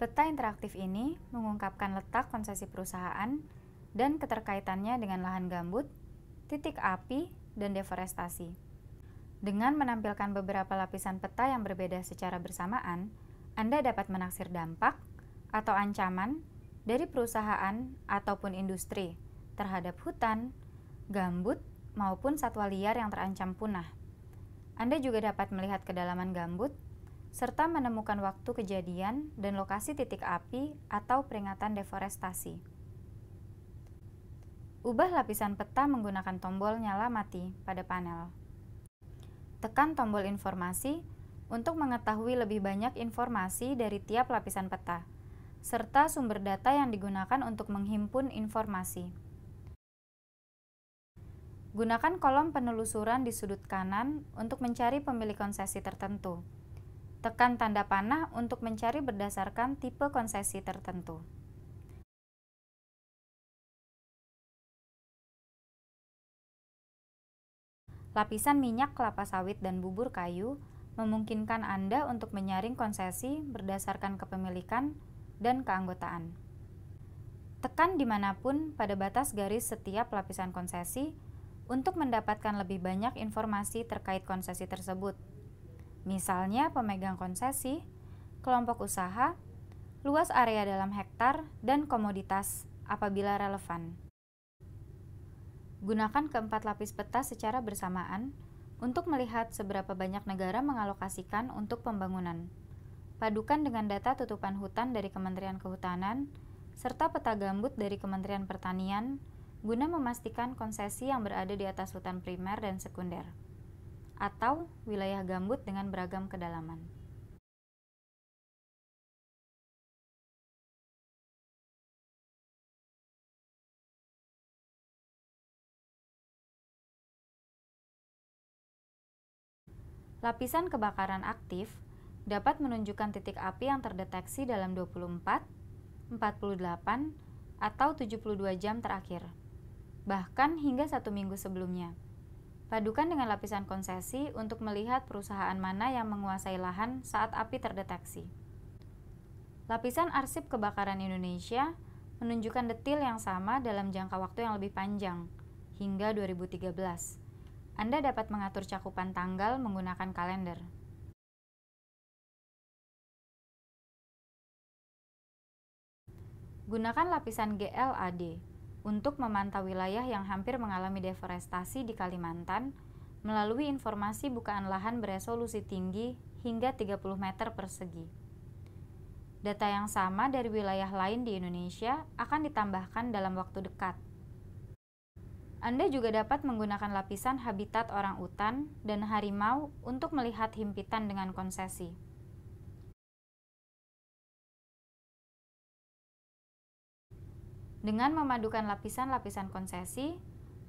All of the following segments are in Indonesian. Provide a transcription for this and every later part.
Peta interaktif ini mengungkapkan letak konsesi perusahaan dan keterkaitannya dengan lahan gambut, titik api, dan deforestasi. Dengan menampilkan beberapa lapisan peta yang berbeda secara bersamaan, Anda dapat menaksir dampak atau ancaman dari perusahaan ataupun industri terhadap hutan, gambut, maupun satwa liar yang terancam punah. Anda juga dapat melihat kedalaman gambut serta menemukan waktu kejadian dan lokasi titik api atau peringatan deforestasi. Ubah lapisan peta menggunakan tombol nyala mati pada panel. Tekan tombol informasi untuk mengetahui lebih banyak informasi dari tiap lapisan peta, serta sumber data yang digunakan untuk menghimpun informasi. Gunakan kolom penelusuran di sudut kanan untuk mencari pemilik konsesi tertentu. Tekan tanda panah untuk mencari berdasarkan tipe konsesi tertentu. Lapisan minyak kelapa sawit dan bubur kayu memungkinkan Anda untuk menyaring konsesi berdasarkan kepemilikan dan keanggotaan. Tekan dimanapun pada batas garis setiap lapisan konsesi untuk mendapatkan lebih banyak informasi terkait konsesi tersebut misalnya pemegang konsesi, kelompok usaha, luas area dalam hektar, dan komoditas apabila relevan. Gunakan keempat lapis peta secara bersamaan untuk melihat seberapa banyak negara mengalokasikan untuk pembangunan. Padukan dengan data tutupan hutan dari Kementerian Kehutanan serta peta gambut dari Kementerian Pertanian guna memastikan konsesi yang berada di atas hutan primer dan sekunder atau wilayah gambut dengan beragam kedalaman. Lapisan kebakaran aktif dapat menunjukkan titik api yang terdeteksi dalam 24, 48, atau 72 jam terakhir, bahkan hingga satu minggu sebelumnya. Padukan dengan lapisan konsesi untuk melihat perusahaan mana yang menguasai lahan saat api terdeteksi. Lapisan arsip kebakaran Indonesia menunjukkan detil yang sama dalam jangka waktu yang lebih panjang, hingga 2013. Anda dapat mengatur cakupan tanggal menggunakan kalender. Gunakan lapisan GLAD untuk memantau wilayah yang hampir mengalami deforestasi di Kalimantan melalui informasi bukaan lahan beresolusi tinggi hingga 30 meter persegi. Data yang sama dari wilayah lain di Indonesia akan ditambahkan dalam waktu dekat. Anda juga dapat menggunakan lapisan habitat orang utan dan harimau untuk melihat himpitan dengan konsesi. dengan memadukan lapisan-lapisan konsesi,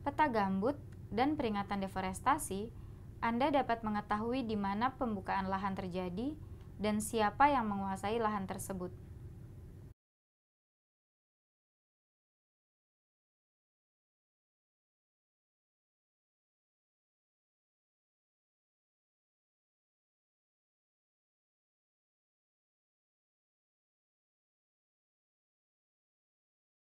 peta gambut, dan peringatan deforestasi, Anda dapat mengetahui di mana pembukaan lahan terjadi dan siapa yang menguasai lahan tersebut.